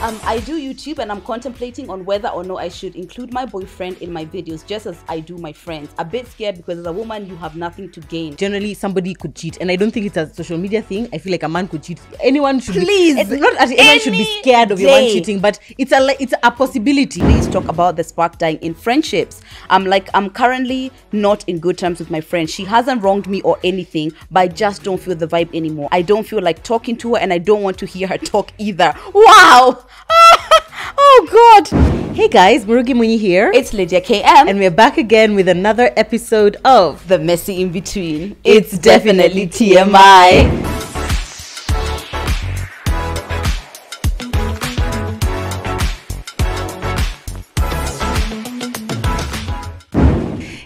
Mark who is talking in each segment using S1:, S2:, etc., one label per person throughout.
S1: Um, I do YouTube and I'm contemplating on whether or not I should include my boyfriend in my videos just as I do my friends. A bit scared because as a woman you have nothing to gain.
S2: Generally somebody could cheat and I don't think it's a social media thing. I feel like a man could cheat. Anyone should Please. Be, not anyone should be scared of your man cheating
S1: but it's a it's a possibility. Please talk about the spark dying in friendships. I'm like I'm currently not in good terms with my friend. She hasn't wronged me or anything but I just don't feel the vibe anymore. I don't feel like talking to her and I don't want to hear her talk either. Wow! oh god hey guys murugi here it's lydia km and
S2: we're back again with another episode of the messy in between it's, it's definitely, definitely
S1: tmi.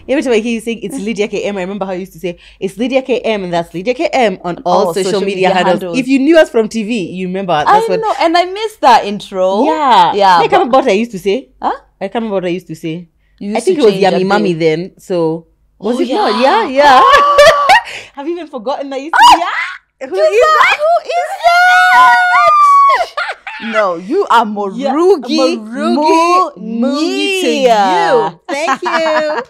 S2: Every time I hear you saying it's Lydia KM, I remember how I used to say it's Lydia KM and that's Lydia KM on oh, all oh, social, social, media, media handles. handles. If you knew us from TV, you remember. That's I what, know,
S1: and I missed that intro. Yeah, yeah. I can't
S2: remember what I used to say. Huh? I can't remember what I used to say. I think it was Yummy Mummy then. So was oh, it yeah. not? Yeah, yeah. Have you even forgotten that ah!
S1: used to? Yeah. Who is that? Who is that? No, you are Morugi. Yeah, Morugi Mugi to you. Thank you.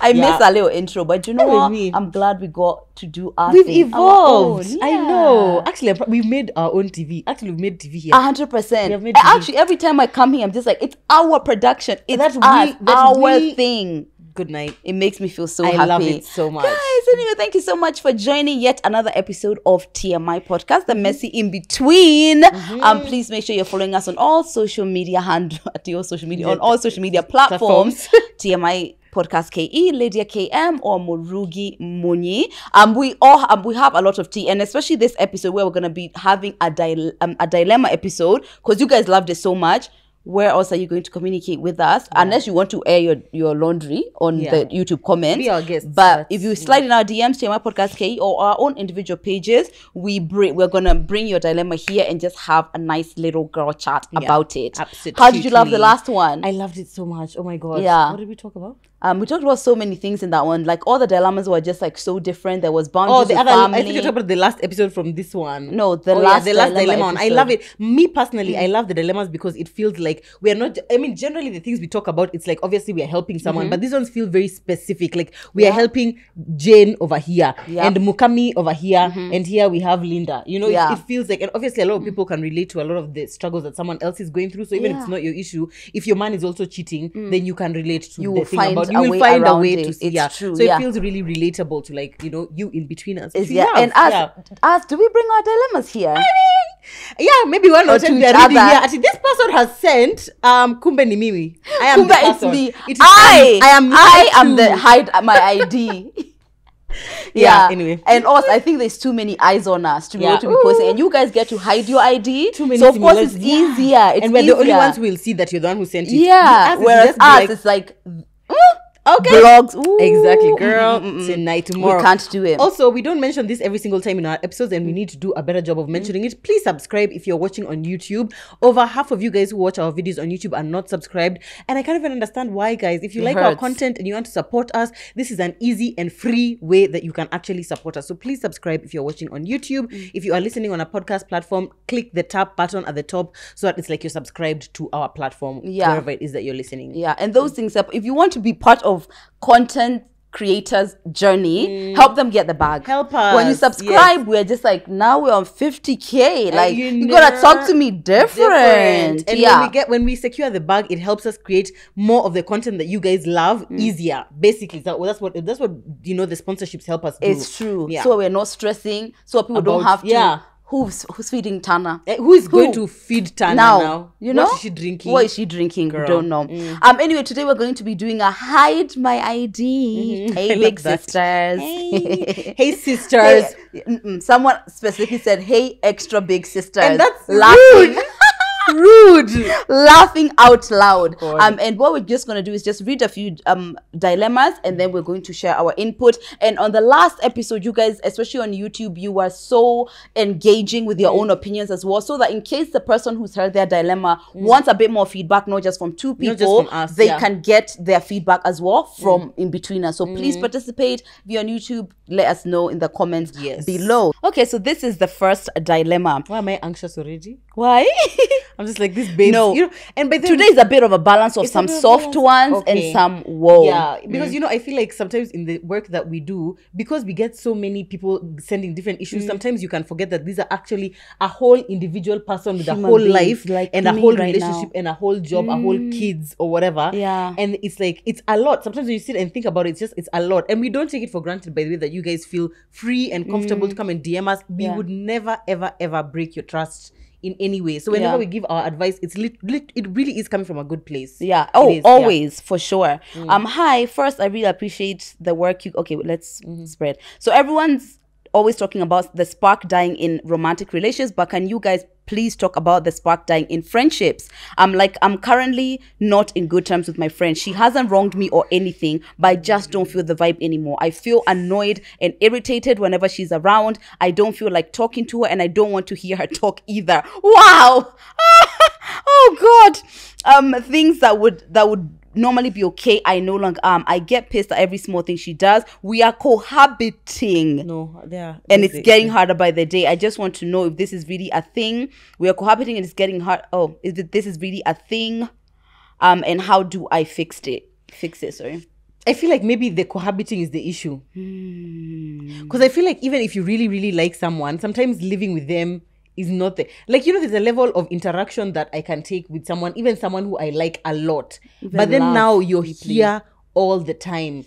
S1: I yeah. missed a little intro, but you know what? I I'm glad we got to do our We've thing, evolved. Our yeah. I know. Actually, we have made our own TV. Actually, we have made TV here. 100%. We Actually, every time I come here, I'm just like, it's our production. It's that's us, we, that's our we, thing good night. It makes me feel so I happy. love it so much. Guys, anyway, thank you so much for joining yet another episode of TMI Podcast, The Messy In Between. Mm-hmm. Um, please make sure you're following us on all social media handle at your social media on all social media platforms. TMI podcast ke lydia km or Morugi Muni. um we all um, we have a lot of tea and especially this episode where we're going to be having a, dile- um, a dilemma episode because you guys loved it so much where else are you going to communicate with us yeah. unless you want to air your, your laundry on yeah. the YouTube comments. Be our guests, but if you slide in our DMs to my podcast K or our own individual pages, we bring we're gonna bring your dilemma here and just have a nice little girl chat about it. Absolutely. How did you love the last one? I loved it so much. Oh my god. Yeah. What did we talk about? Um, we talked about so many things in that one. Like all the dilemmas were just like so different. There was boundaries. Oh, the other, family. I think you talked
S2: about the last episode from this one. No, the oh, last, yeah, the last dilemma. dilemma I love it.
S1: Me personally, I mm. love
S2: the dilemmas because it feels like we are not. I mean, generally the things we talk about, it's like obviously we are helping someone, mm-hmm. but these ones feel very specific. Like we yeah. are helping Jane over here yeah. and Mukami over here, mm-hmm. and here we have Linda. You know, it, it, feels like, and obviously a lot of people can relate to a lot of the struggles that someone else is going through. So even if it's not your issue, if your man is also cheating, mm. then you can relate to you the thing about you will way find a way it. to see. It's yeah. true. So yeah. it feels really relatable to like you know you in between us. Between yeah, and us, yeah.
S1: us. Do we bring our dilemmas here? I mean, yeah, maybe one or, 2 they're other.
S2: this person has sent um kumbe ni mimi. I am kumbe it's me. It is I, I am I am the hide uh, my ID. Yeah. yeah. Anyway,
S1: and also I think there's too many eyes on us to be yeah. able to be posting, and you guys get to hide your ID. Too many. So of course it's yeah. easier. It's and we're easier. the only ones who
S2: will see that you're the one who sent it. Yeah. Whereas us, like, it's like Okay. Blogs. Ooh. Exactly, girl. Mm-hmm. Mm-mm. Tonight, tomorrow. We can't do it. Also, we don't mention this every single time in our episodes, and we need to do a better job of mentioning it. Please subscribe if you're watching on YouTube. Over half of you guys who watch our videos on YouTube are not subscribed. And I can't even understand why, guys. If you it like hurts. our content and you want to support us, this is an easy and free way that you can actually support us. So please subscribe if you're watching on YouTube. Mm. If you are listening on a podcast platform, click the tap button at the top so that it's
S1: like you're subscribed to our platform, yeah. wherever it is that you're listening. Yeah. And those things, if you want to be part of of content creators journey mm. help them get the bag help us when you subscribe yes. we're just like now we're on 50k and like you are gonna talk to me different, different. and yeah. when we get
S2: when we secure the bag it helps us create more of the content that you guys love mm. easier basically that, that's what that's what you know the sponsorships help us do. it's true yeah. so
S1: we're not stressing so people About, don't have to yeah who's who's feeding Tana? Eh, who is going to feed Tana now? now? You know, what is she drinking? What is she drinking? Girl. Don't know. Mm. Um. Anyway, today we're going to be doing a hide my ID. Mm-hmm. Hey, I big sisters. Hey, hey sisters. Hey. Someone specifically said, "Hey, extra big sisters." And that's laughing. rude laughing out loud um and what we're just going to do is just read a few um dilemmas and then we're going to share our input and on the last episode you guys especially on youtube you were so engaging with your mm. own opinions as well so that in case the person who's heard their dilemma mm. wants a bit more feedback not just from two people from us, they yeah. can get their feedback as well mm. from mm. in between us so please mm. participate Be on youtube let us know in the comments yes. below okay so this is the first dilemma why am i anxious already why? I'm just like this babe. No, you know, and but today is a bit of a balance of some soft ones okay. and some whoa. Yeah, mm. because mm. you know
S2: I feel like sometimes in the work that we do, because we get so many people sending different issues, mm. sometimes you can forget that these are actually a whole individual person with Human a whole life,
S1: like and a whole right relationship, now.
S2: and a whole job, mm. a whole mm. kids or whatever. Yeah, and it's like it's a lot. Sometimes when you sit and think about it, it's just it's a lot, and we don't take it for granted. By the way, that you guys feel free and comfortable to mm. come and DM us. We yeah. would never, ever, ever break your trust in any way. So whenever yeah. we give our advice, it's lit, lit, it really is coming from a good place. Yeah. Oh, always
S1: yeah. for sure. Mm. Um, hi. First, I really appreciate the work you. Okay, let's mm-hmm. spread. So everyone's always talking about the spark dying in romantic relations, but can you guys please talk about the spark dying in friendships. I'm like, I'm currently not in good terms with my friend. She hasn't wronged me or anything, but I just don't feel the vibe anymore. I feel annoyed and irritated whenever she's around. I don't feel like talking to her and I don't want to hear her talk either. Wow. oh God. Um, things that would, that would, normally be okay. I no longer am. Um, I get pissed at every small thing she does. We are cohabiting. No, yeah. And it's getting harder by the day. I just want to know if this is really a thing. We are cohabiting and it's getting hard. Oh, is it, this is really a thing? Um, and how do I fix it? Fix it, sorry. I feel like maybe the cohabiting is the issue. Because hmm. I feel like even if you really, really
S2: like someone, sometimes living with them is not there. Like, you know, there's a level of interaction that I can take with someone, even someone who I like a lot. Even but then now you're deeply. here all the time.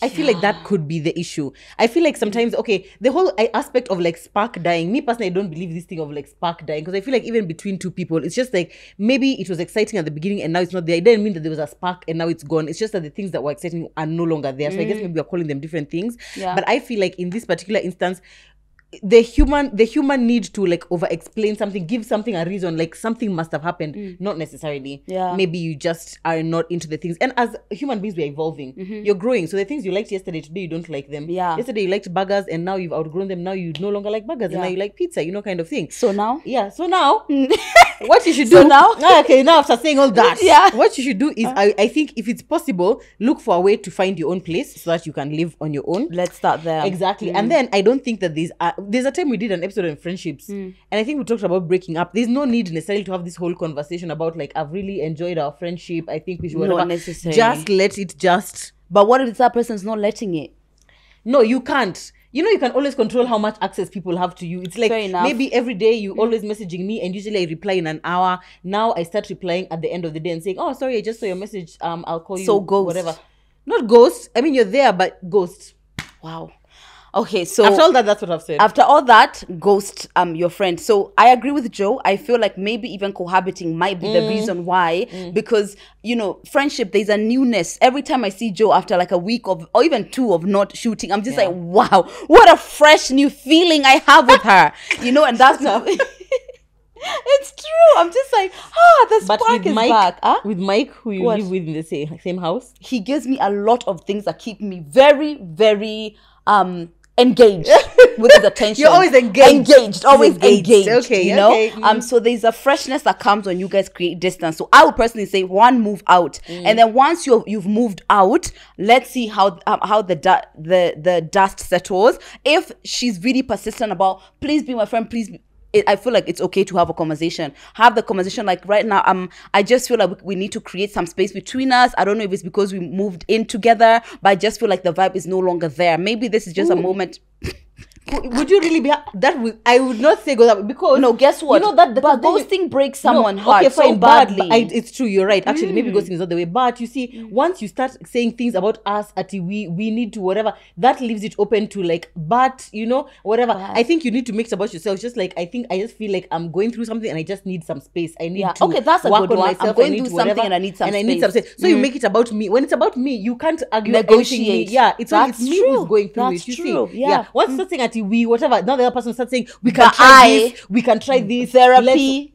S2: I feel like that could be the issue. I feel like sometimes, okay, the whole aspect of like spark dying, me personally, I don't believe this thing of like spark dying because I feel like even between two people, it's just like maybe it was exciting at the beginning and now it's not there. It didn't mean that there was a spark and now it's gone. It's just that the things that were exciting are no longer there. So I guess mm. maybe we're calling them different things. Yeah. But I feel like in this particular instance, the human the human need to like over explain something give something a reason like something must have happened mm. not necessarily yeah maybe you just are not into the things and as human beings we're evolving mm-hmm. you're growing so the things you liked yesterday today you don't like them yeah yesterday you liked burgers and now you've outgrown them now you no longer like burgers yeah. and now you like pizza you know kind of thing so now yeah so now what you should do so now ah, okay now after saying all that yeah what you should do is I, I think if it's possible look for a way to find your own place so that you can live on your own let's start there exactly mm. and then i don't think that there's a, there's a time we did an episode on friendships mm. and i think we talked about breaking up there's no need necessarily to have this whole conversation about like i've really enjoyed our friendship i think we should not necessarily just let it just but what if that person's not letting it no you can't you know you can always control how much access people have to you it's like maybe every day you mm. always messaging me and usually i reply in an hour now i start replying at the end of the day and saying oh sorry i just saw your message um i'll call you so ghost whatever not
S1: ghost i mean you're there but ghost wow Okay, so after all that, that's what I've said. After all that, ghost um your friend. So I agree with Joe. I feel like maybe even cohabiting might be mm. the reason why, mm. because you know friendship. There's a newness. Every time I see Joe after like a week of or even two of not shooting, I'm just yeah. like, wow, what a fresh new feeling I have with her. you know, and that's. it's true. I'm just like, ah,
S2: the spark but is Mike, back.
S1: Huh? With Mike, who you what? live with in the same, same house, he gives me a lot of things that keep me very, very um engaged with his attention. You're always engaged. Engaged, always engaged. engaged okay, you know. Okay. Mm. Um, so there's a freshness that comes when you guys create distance. So I would personally say one move out, mm. and then once you you've moved out, let's see how um, how the the the dust settles. If she's really persistent about please be my friend, please be, it, I feel like it's okay to have a conversation. Have the conversation. Like right now, um, I just feel like we, we need to create some space between us. I don't know if it's because we moved in together, but I just feel like the vibe is no longer there. Maybe this is just Ooh. a moment. would you really be that would, i would not say go up because no guess what you know that but ghosting you, breaks someone no, heart okay, fine, so badly I,
S2: it's true you're right actually mm. maybe ghosting is not the way but you see mm. once you start saying things about us at we we need to whatever that leaves it open to like but you know whatever but. i think you need to make it about yourself just like i think i just feel like i'm going through something and i just need some space i need yeah. to okay that's a good on one myself. i'm going through do something and i need some and space. i need some space so mm. you make it about me when it's about me you can't argue negotiate yeah it's, that's it's me who's going through that's it you true. see yeah, What's mm. the thing? something at party, we whatever. Now the other person starts saying, we can but try I, this, we can try mm. this therapy. Let's,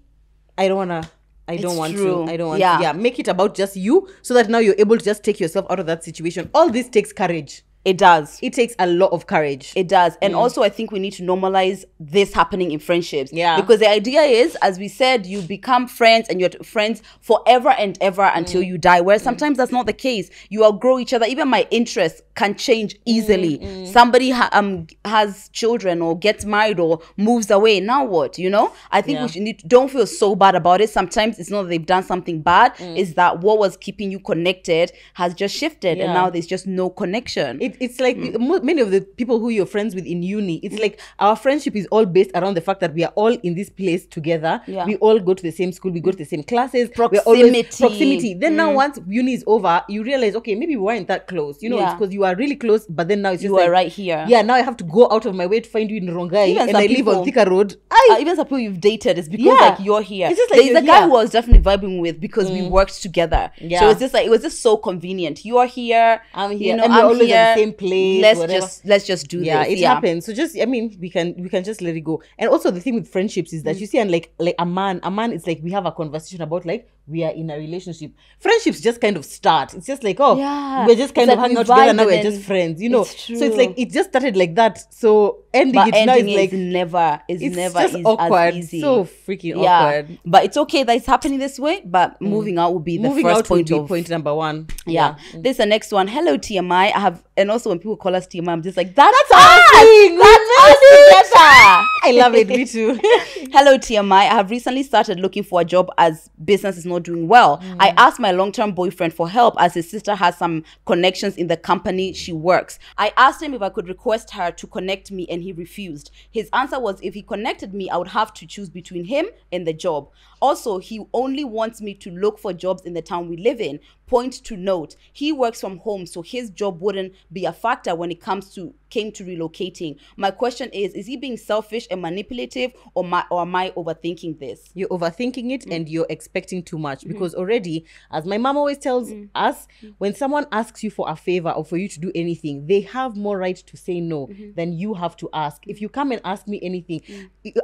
S2: I don't wanna. I don't it's want true. to. I don't want yeah. to. Yeah, make it about just you so that now you're able to just take yourself out of that situation.
S1: All this takes courage. It does. It takes a lot of courage. It does. And mm. also, I think we need to normalize this happening in friendships. Yeah. Because the idea is, as we said, you become friends and you're friends forever and ever mm. until mm. you die. Whereas mm. sometimes that's not the case. You outgrow each other. Even my interests can change mm, easily. Mm. Somebody ha um, has children or gets married or moves away. Now what? You know? I think yeah. we should need, don't feel so bad about it. Sometimes it's not that they've done something bad, it's that what was keeping you connected has just shifted yeah. and now there's just no connection. It it, it's like mm. many of the people who you're friends with in uni, it's like our
S2: friendship is all based around the fact that we are all in this place together. Yeah. We all go to the same school, we go to the same classes. Proximity. proximity. Then mm. now hmm. once uni is over, you realize, okay, maybe we weren't that close. You know, yeah. it's because you are really close, but then now it's you are like, right here. Yeah, now I have to go out of my way to find you in Rongai even and I people, live on Thika
S1: Road. I, uh, even some people you've dated It's because yeah. like you're here. It's just like There's a guy here. who I was definitely vibing with because mm. we hmm. worked together. Yeah. So it's just like it was just so convenient. You are here. I'm here. You know, I'm here same place. Let's whatever. just let's just do yeah, this. It yeah, it happens. So just I mean, we can we
S2: can just let it go. And also the thing with friendships is that mm. you see, and like like a man, a man, it's like we have a conversation about like we are in a relationship. Friendships just kind of start. It's just like, oh, yeah. we're just kind it's of like hanging out together. Now we're just friends, you know. It's so it's like it just started like that. So ending but it ending now is like
S1: never is it's never just is awkward. As easy. So
S2: freaking yeah. awkward.
S1: But it's okay that it's happening this way. But mm. moving out will be the moving first point. Of, point number one. Yeah. yeah. Mm. This is the next one. Hello TMI. I have and also when people call us TMI, I'm just like that's, that's us. That's I love it. Me too. Hello, TMI. I have recently started looking for a job as business is not doing well. Mm. I asked my long term boyfriend for help as his sister has some connections in the company she works. I asked him if I could request her to connect me and he refused. His answer was if he connected me, I would have to choose between him and the job. Also, he only wants me to look for jobs in the town we live in, point to note he works from home so his job wouldn't be a factor when it comes to came to relocating my question is is he being selfish and manipulative or my or am i overthinking this you're overthinking it mm. and you're expecting
S2: too much mm. because mm. already as my mom always tells mm. us mm. when someone asks you for a favor or for you to do anything they have more right to say no mm-hmm. than you have to ask if mm. you come and ask me anything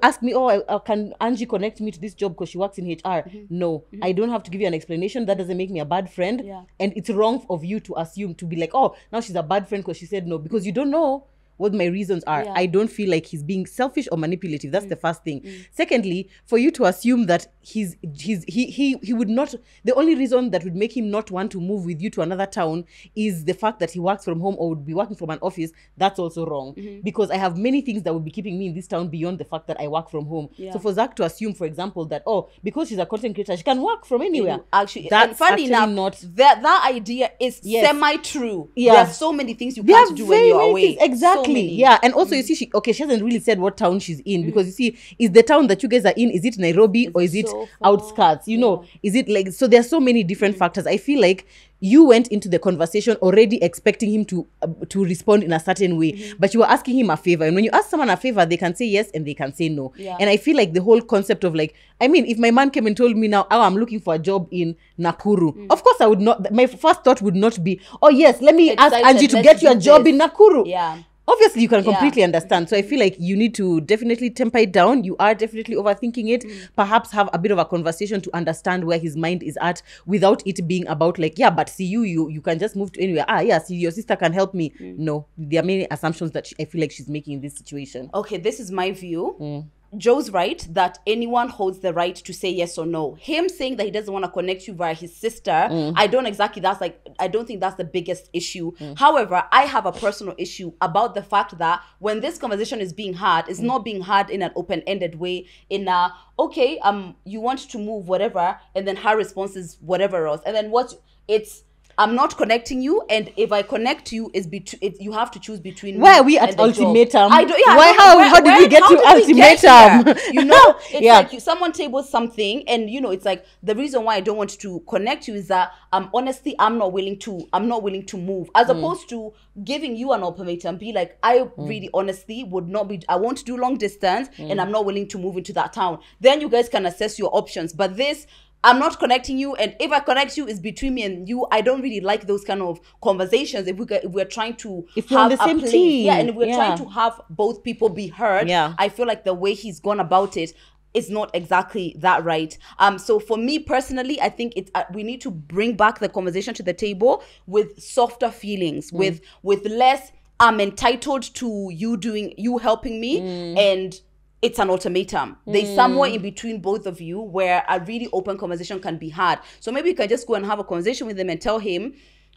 S2: ask me oh I, I uh, can angie connect me to this job because she works in hr mm-hmm. no mm-hmm. i don't have to give you an explanation that doesn't make me a bad friend friend yeah. and it's wrong of you to assume to be like oh now she's a bad friend because she said no because you don't know what my reasons are. Yeah. I don't feel like he's being selfish or manipulative. That's mm. the first thing. Mm. Secondly, for you to assume that he's he's he he he would not the only reason that would make him not want to move with you to another town is the fact that he works from home or would be working from an office. That's also wrong mm-hmm. because I have many things that would be keeping me in this town beyond the fact that I work from home. Yeah. So for Zach to assume, for example, that oh because she's a content creator she can
S1: work from anywhere. actually, that's funny enough, not that that idea is yes. semi true. Yeah, there are so many things you can't do when you're away. Things, exactly. So exactly
S2: yeah and also mm. you see she okay she hasn't really said what town she's in mm. because you see is the town that you guys are in is it nairobi is or is it so outskirts you yeah. know is it like so there are so many different mm. factors i feel like you went into the conversation already expecting him to uh, to respond in a certain way mm-hmm. but you were asking him a favor and when you ask someone a favor they can say yes and they can say no yeah. and i feel like the whole concept of like i mean if my man came and told me now oh i'm looking for a job in nakuru mm. of course i would not my first thought would not be oh yes let me Excited, ask angie to get you a job this. in
S1: nakuru yeah
S2: obviously you can completely yeah. understand so i feel like you need to definitely temper it down you are definitely overthinking it mm. perhaps have a bit of a conversation to understand where his mind is at without it being about like yeah but see you you you can just move to anywhere ah yeah see your sister can help me mm. no there are many assumptions that she, i feel like she's making in this situation
S1: okay this is my view mm. Joe's right that anyone holds the right to say yes or no. Him saying that he doesn't want to connect you via his sister, mm. I don't exactly, that's like, I don't think that's the biggest issue. Mm. However, I have a personal issue about the fact that when this conversation is being had, it's mm. not being had in an open ended way, in a, okay, um, you want to move, whatever, and then her response is whatever else. And then what, it's, I'm not connecting you, and if I connect you, is between you have to choose between. Why are we at ultimatum? I don't. Yeah, Why? I don't, how? Where, how did where, we get to ultimatum? Get you know, it's yeah. like you, someone tables something, and you know, it's like the reason why I don't want to connect you is that I'm um, honestly I'm not willing to I'm not willing to move as mm. opposed to giving you an ultimatum. Be like I mm. really honestly would not be I won't do long distance, mm. and hmm. I'm not willing to move into that town. Then you guys can assess your options. But this I'm not connecting you, and if I connect you, it's between me and you. I don't really like those kind of conversations. If we if we're trying to if have the same team, yeah, and we're yeah. trying to have both people be heard, yeah. I feel like the way he's gone about it is not exactly that right. Um, so for me personally, I think it uh, we need to bring back the conversation to the table with softer feelings, mm. with with less. I'm entitled to you doing you helping me mm. and it's an ultimatum. There's hmm. somewhere in between both of you where a really open conversation can be had. So maybe you can just go and have a conversation with him and tell him,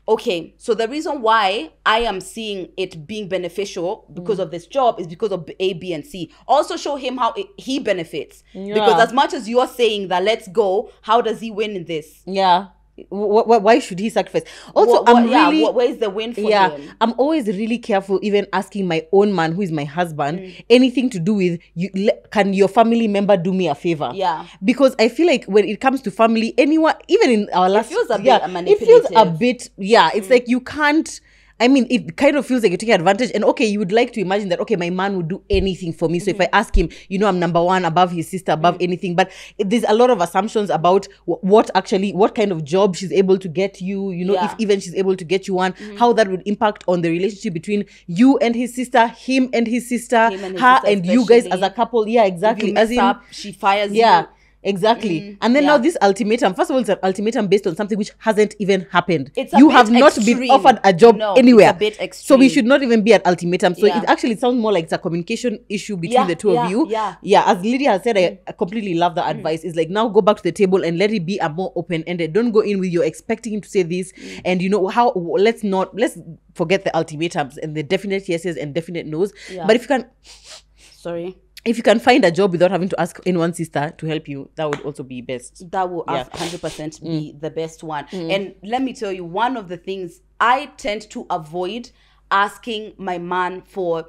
S1: okay, so the reason why I am seeing it being beneficial because mm. of this job is because of A, B, and C. Also show him how it, he benefits. Yeah. Because as much as you're saying that let's go, how does he win in this? Yeah why should he sacrifice? Also, what, what, I'm really yeah, what, where's the win for yeah, him?
S2: I'm always really careful, even asking my own man, who is my husband, mm. anything to do with you. Can your family member do me a favor? Yeah, because I feel like when it comes to family, anyone, even in our last, it feels a bit yeah, It feels a bit yeah. It's mm. like you can't I mean, it kind of feels like you're taking advantage. And okay, you would like to imagine that, okay, my man would do anything for me. So mm-hmm. if I ask him, you know, I'm number one above his sister, mm-hmm. above mm-hmm. anything. But there's a lot of assumptions about w- what actually, what kind of job she's able to get you, you know, yeah. if even she's able to get you one, mm-hmm. how that would impact on the relationship between you and his sister, him and his sister, and his her sister and especially. you guys as a couple. Yeah, exactly. as in, up, she fires yeah. you Exactly. Mm, and then yeah. now this ultimatum, first of all, it's an ultimatum based on something which hasn't even happened. It's you have not extreme. been offered a job no, anywhere. A so we should not even be at ultimatum. So yeah. it actually sounds more like it's a communication issue between yeah, the two of you. Yeah. Yeah. As Lydia has said, mm. I completely love that mm. advice. It's like now go back to the table and let it be a more open ended. Don't go in with you're expecting him to say this. Mm. And you know how let's not let's forget the ultimatums and the definite yeses and definite nos. But if you can sorry if you can find a job without having to ask anyone's sister to help you, that would also be best. That will yeah. 100% be mm.
S1: the best one. Mm. And let me tell you, one of the things I tend to avoid asking my man for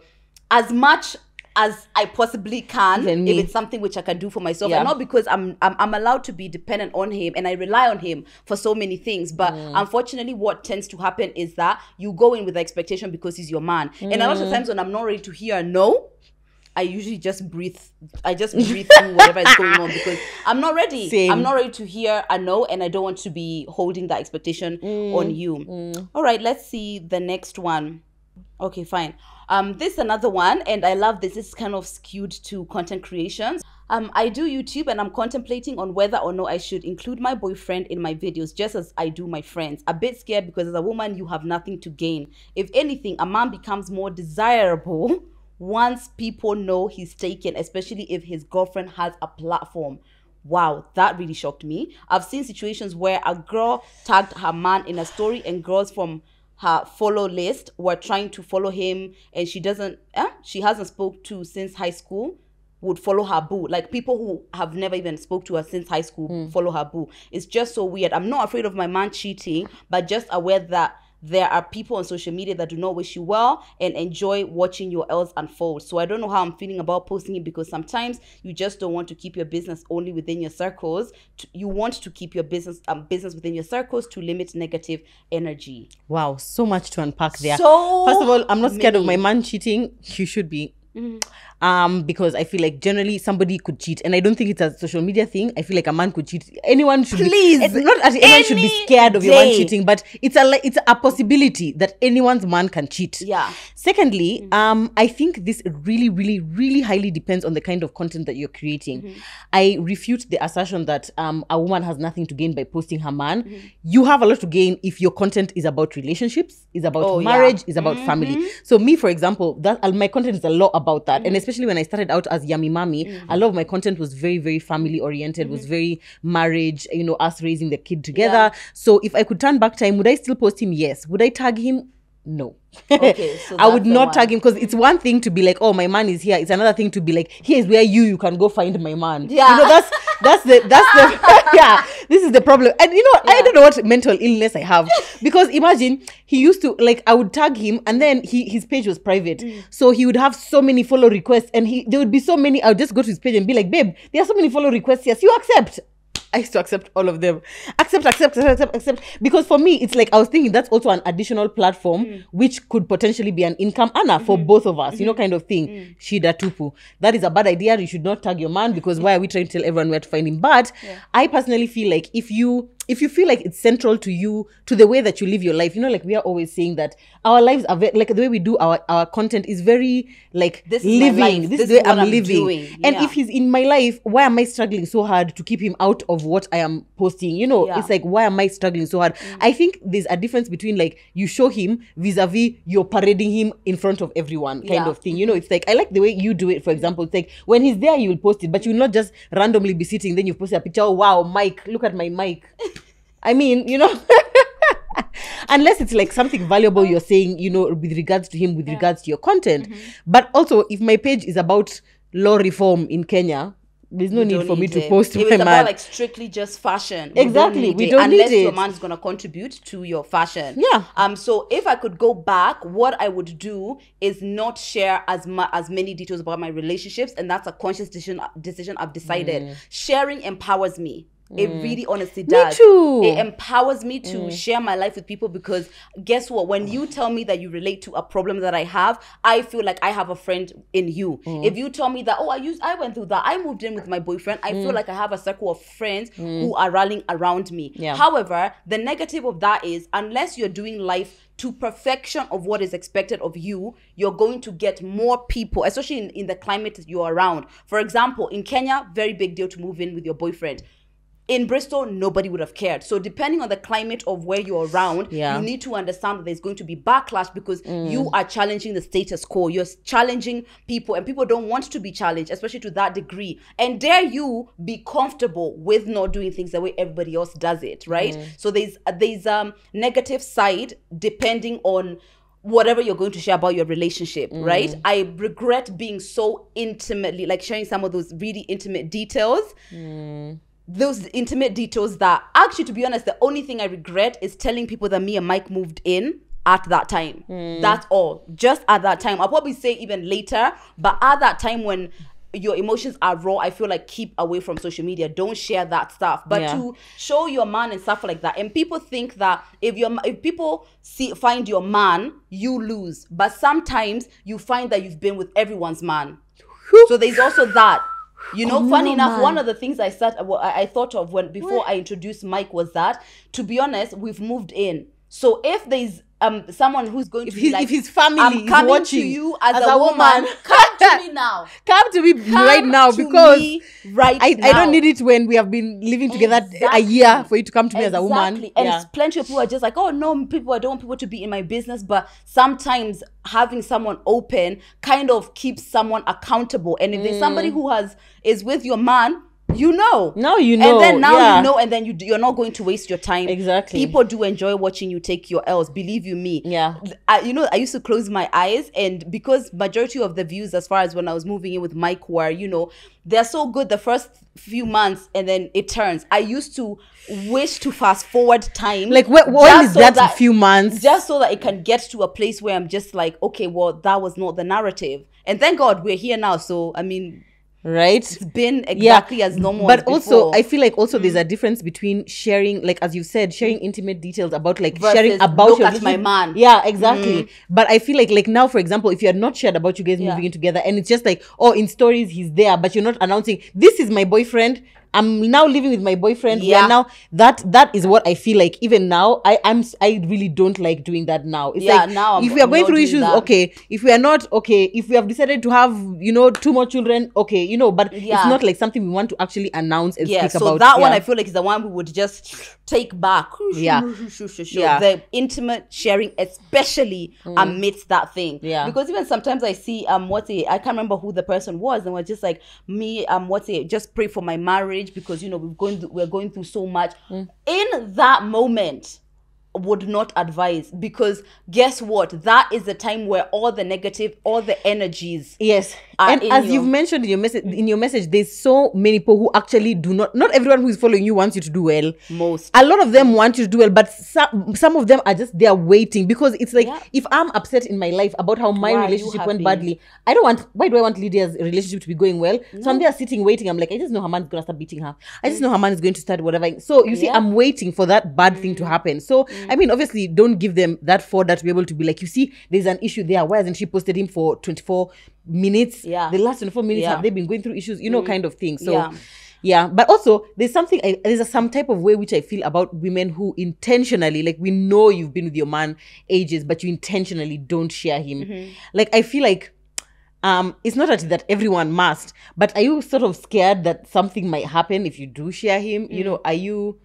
S1: as much as I possibly can if it's something which I can do for myself yeah. and not because I'm, I'm, I'm allowed to be dependent on him and I rely on him for so many things but mm. unfortunately what tends to happen is that you go in with the expectation because he's your man and a lot of mm. times when I'm not ready to hear no I usually just breathe. I just breathe through whatever is going on because I'm not ready. Same. I'm not ready to hear a no, and I don't want to be holding that expectation mm. on you. Mm. All right, let's see the next one. Okay, fine. Um, this is another one, and I love this. This is kind of skewed to content creations. Um, I do YouTube and I'm contemplating on whether or not I should include my boyfriend in my videos, just as I do my friends. A bit scared because as a woman, you have nothing to gain. If anything, a man becomes more desirable once people know he's taken, especially if his girlfriend has a platform. Wow, that really shocked me. I've seen situations where a girl tagged her man in a story and girls from her follow list were trying to follow him and she doesn't eh? she hasn't spoke to since high school would follow her boo like people who have never even spoke to her since high school mm. follow her boo it's just so weird i'm not afraid of my man cheating but just aware that there are people on social media that do not wish you well and enjoy watching your else unfold. So I don't know how I'm feeling about posting it because sometimes you just don't want to keep your business only within your circles. You want to keep your business um, business within your circles to limit negative energy.
S2: Wow, so much to unpack there. So first of all, I'm not scared many. of my man cheating. You should be Mm-hmm. Um, because I feel like generally somebody could cheat, and I don't think it's a social media thing. I feel like a man could cheat. Anyone should please be, eh, not anyone should be scared of your man cheating, but it's a it's a possibility that anyone's man can cheat. Yeah. Secondly, mm-hmm. um, I think this really, really, really highly depends on the kind of content that you're creating. Mm-hmm. I refute the assertion that um a woman has nothing to gain by posting her man. Mm-hmm. You have a lot to gain if your content is about relationships, is about oh, marriage, yeah. is about mm-hmm. family. So me, for example, that uh, my content is a lot about about that. Mm. And mm-hmm. especially when I started out as Yummy Mommy, mm. a lot of my content was very, very family oriented, mm-hmm. was very marriage, you know, us raising the kid together. Yeah. So if I could turn back time, would I still post him? Yes. Would I tag him? no
S1: okay, so i would not tag
S2: him because it's one thing to be like oh my man is here it's another thing to be like here's where you you can go find my man yeah you know that's that's the that's the yeah this is the problem and you know yeah. i don't know what mental illness i have because imagine he used to like i would tag him and then he his page was private mm. so he would have so many follow requests and he there would be so many i would just go to his page and be like babe there are so many follow requests yes you accept I used to accept all of them. Accept, accept, accept, accept, Because for me, it's like I was thinking that's also an additional platform mm. which could potentially be an income Anna for mm-hmm. both of us, mm-hmm. you know, mm-hmm. kind of thing. Mm. Shida tupu. That is a bad idea. You should not tag your man because why are we trying to tell everyone where to find him? But yeah. I personally feel like if you if you feel like it's central to you to the way that you live your life you know like we are always saying that our lives are very like the way we do our our content is very like this living this, this, is the way i'm, I'm living yeah. and if he's in my life why am i struggling so hard to keep him out of what i am posting you know yeah. it's like why am i struggling so hard mm. i think there's a difference between like you show him vis-a-vis you're parading him in front of everyone kind yeah. of thing you know it's like i like the way you do it for example it's like when he's there you'll post it but you'll not just randomly be sitting then you post a picture oh, wow mike look at my mic I mean, you know, unless it's like something valuable you're saying, you know, with regards to him, with yeah. regards to your content. Mm-hmm. But also, if my page is about law reform in Kenya, there's no need for need me to post if my it's man. about like
S1: strictly just fashion exactly we don't need, we it, don't unless need your man man's gonna contribute to your fashion yeah um so if i could go back what i would do is not share as ma- as many details about my relationships and that's a conscious decision decision i've decided mm. sharing empowers me it mm. really honestly does. Me too. It empowers me to mm. share my life with people because guess what? When you tell me that you relate to a problem that I have, I feel like I have a friend in you. Mm. If you tell me that, oh, I used, I went through that, I moved in with my boyfriend, I feel like I have a circle of friends who are rallying around me. Yeah. However, the negative of that is unless you're doing life to perfection of what is expected of you, you're going to get more people, especially in, in the climate you're around. For example, in Kenya, very big deal to move in with your boyfriend in Bristol, nobody would have cared. So, depending on the climate of where you're around, yeah. you need to understand that there's going to be backlash because mm. you are challenging the status quo. You're challenging people, and people don't want to be challenged, especially to that degree. And dare you be comfortable with not doing things the way everybody else does it, right? Mm. So, there's there's um negative side depending on whatever you're going to share about your relationship, mm. right? I regret being so intimately, like sharing some of those really intimate details.
S2: Mm
S1: those intimate details that actually, to be honest, the only thing I regret is telling people that me and Mike moved in at that time. Mm. That's all. Just at that time. I'll probably say even later, but at that time when your emotions are raw, I feel like keep away from social media. Don't share that stuff. But yeah. to show your man and stuff like that, and people think that if your if people see find your man, you lose. But sometimes you find that you've been with everyone's man. so there's also that. You know, oh, funny no, enough, man. one of the things I said, uh, I thought of when before what? I introduced Mike was that, to be honest, we've moved in. So if there's um someone who's going if to be like, if his family I'm coming watching to you as, as a, a, woman, woman. come to me now come to me come right now because
S2: right I, now. I don't need it when we have been living together exactly. a year for you
S1: to come to me exactly. as a woman and yeah. plenty of people are just like oh no people I don't want people to be in my business but sometimes having someone open kind of keeps someone accountable and if mm. there's somebody mm. who has is with your man you know now you know and then now yeah. you know and then you you're not going to waste your time exactly people do enjoy watching you take your l's believe you me yeah I, you know i used to close my eyes and because majority of the views as far as when i was moving in with mike were you know they're so good the first few months and then it turns i used to wish to fast forward time like what, what is so that, A few months just so that it can get to a place where i'm just like okay well that was not the narrative and thank god we're here now so i mean right it's been exactly yeah. as normal but as also i
S2: feel like also mm. there's a difference between sharing like as you said sharing intimate details about like Versus sharing about your my man yeah exactly mm. but i feel like like now for example if you're not shared about you guys yeah. moving in together and it's just like oh in stories he's there but you're not announcing this is my boyfriend I'm now living with my boyfriend. Yeah. now that that is what I feel like. Even now, I I'm I really don't like doing that now. It's yeah, like now I'm if we are going through issues, that. okay. If we are not okay, if we have decided to have you know two more children, okay, you know. But yeah. it's not like something we want to actually announce and yeah, speak so about. that one I feel
S1: like is the one we would just take back. Yeah, yeah. The intimate sharing, especially mm. amidst that thing. Yeah, because even sometimes I see um what's it? I can't remember who the person was, and was just like me um what's it? Just pray for my marriage marriage because you know we are going we're going through so much. Mm. In that moment, would not advise because guess what that is the time where all the negative all the energies
S2: yes and as you've mentioned in your message in your message there's so many people who actually do not not everyone who is following you wants you to do well most a lot of them want you to do well but some some of them are just they are waiting because it's like yeah. if i'm upset in my life about how my why relationship went badly i don't want why do i want lydia's relationship to be going well no. so i'm there sitting waiting i'm like i just know her man's gonna start beating her i just mm. know her man is going to start whatever so you see yeah. i'm waiting for that bad mm. thing to mm. happen so mm I mean, obviously, don't give them that for that to be able to be like, you see, there's an issue there. Why hasn't she posted him for 24 minutes? Yeah. The last 24 minutes, yeah. have they been going through issues? You know, mm. kind of thing. So, yeah. yeah. But also, there's something, I, there's a, some type of way which I feel about women who intentionally, like, we know you've been with your man ages, but you intentionally don't share him. Mm-hmm. Like, I feel like, um, it's not that, that everyone must, but are you sort of scared that something might happen if you do share him? Mm. You know, are you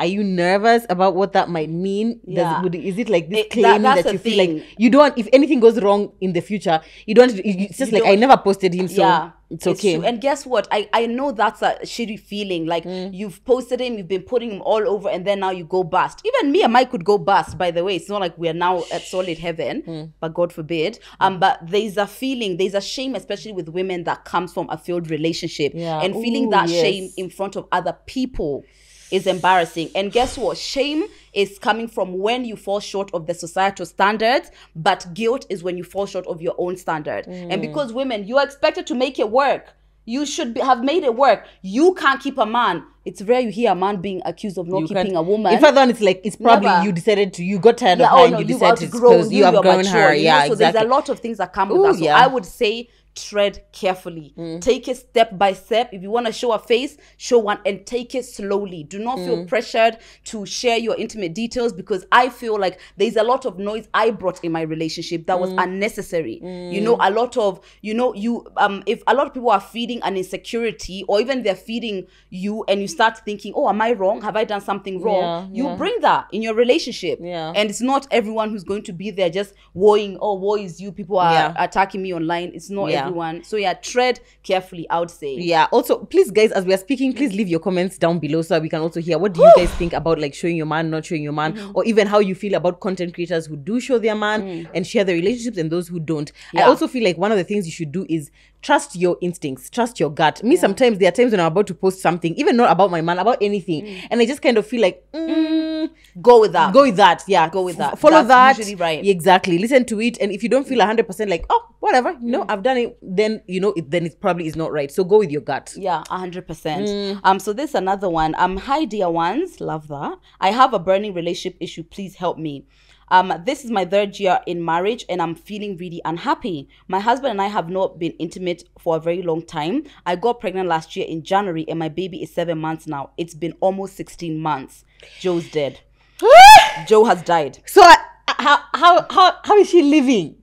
S2: are you nervous about what that might mean? Yeah. Does, is it like this it, claim that, that you feel thing. like you don't? If anything goes wrong in the future, you don't. It's just you like I never posted him, so yeah, it's okay. It's and
S1: guess what? I I know that's a shitty feeling. Like mm. you've posted him, you've been putting him all over, and then now you go bust. Even me and Mike could go bust. By the way, it's not like we are now at solid heaven, mm. but God forbid. Mm. Um, but there's a feeling, there's a shame, especially with women that comes from a failed relationship, yeah. and feeling Ooh, that yes. shame in front of other people is embarrassing. And guess what? Shame is coming from when you fall short of the societal standards, but guilt is when you fall short of your own standard. Mm. And because women, you are expected to make it work. You should be, have made it work. You can't keep a man. It's rare you hear a man being accused of not you keeping a woman. In fact, then
S2: it's like it's probably Never. you decided to. You got tired yeah, of oh her. Oh, no, and you, you decided to grow. You, you have grown mature, her. Yeah, you know? so exactly. there's a
S1: lot of things that come with Ooh, that. So yeah. I would say tread carefully. Mm. Take it step by step. If you want to show a face, show one and take it slowly. Do not mm. feel pressured to share your intimate details because I feel like there's a lot of noise I brought in my relationship that mm. was unnecessary. You mm. know, a lot of, you know, you um if a lot of people are feeding an insecurity or even they're feeding you and you start thinking, "Oh, am I wrong? Have I done something wrong?" Yeah, you yeah. bring that in your relationship. Yeah. And it's not everyone who's going to be there just worrying, "Oh, woe is you. People are yeah. attacking me online." It's not yeah. everyone. So yeah, tread carefully, I would say. Yeah.
S2: Also, please, guys, as we are speaking, please leave your comments down below so we can also hear what do you guys think about like showing your man, not showing your man, mm-hmm. or even how you feel about content creators who do show their man mm. and share their relationships and those who don't. Yeah. I also feel like one of the things you should do is trust your instincts, trust your gut. Me yeah. sometimes there are times when I'm about to post something, even not about my man, about anything, mm. and I just kind of feel like. Mm, Mm, go with that. Go with that. Yeah. Go with that. F- follow That's that. right. Exactly. Listen to it.
S1: And if you don't feel 100% like, oh, whatever, no, mm. I've done it, then, you know, it, then it probably is not right. So go with your gut. Yeah, 100%. Mm. Um, So there's another one. Um, Hi, dear ones. Love that. I have a burning relationship issue. Please help me. Um, this is my third year in marriage and I'm feeling really unhappy. My husband and I have not been intimate for a very long time. I got pregnant last year in January and my baby is seven months now. It's been almost 16 months. Joe's dead. Joe has died. So, uh, how, how, how, how is she living?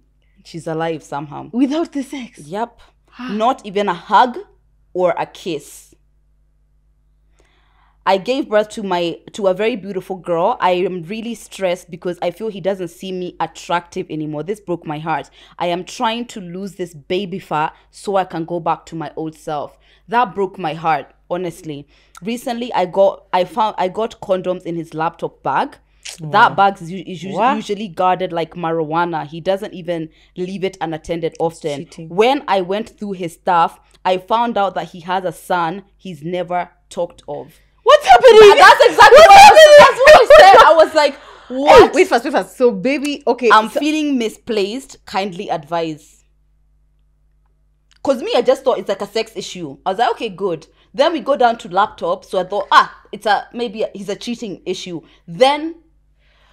S1: She's alive somehow. Without the sex? Yep. Ah. not even a hug or a kiss. I gave birth to my to a very beautiful girl. I am really stressed because I feel he doesn't see me attractive anymore. This broke my heart. I am trying to lose this baby fat so I can go back to my old self. That broke my heart, honestly. Recently, I got I found I got condoms in his laptop bag. Wow. That bag is, is usually, usually guarded like marijuana. He doesn't even leave it unattended often. When I went through his stuff, I found out that he has a son he's never talked of. What's happening? That's exactly What's what, happening? I was, that's what I said. I was like, what? Hey, wait first, wait first. So, baby, okay. I'm so, feeling misplaced. Kindly advise. Because me, I just thought it's like a sex issue. I was like, okay, good. Then we go down to laptop. So I thought, ah, it's a maybe he's a cheating issue. Then,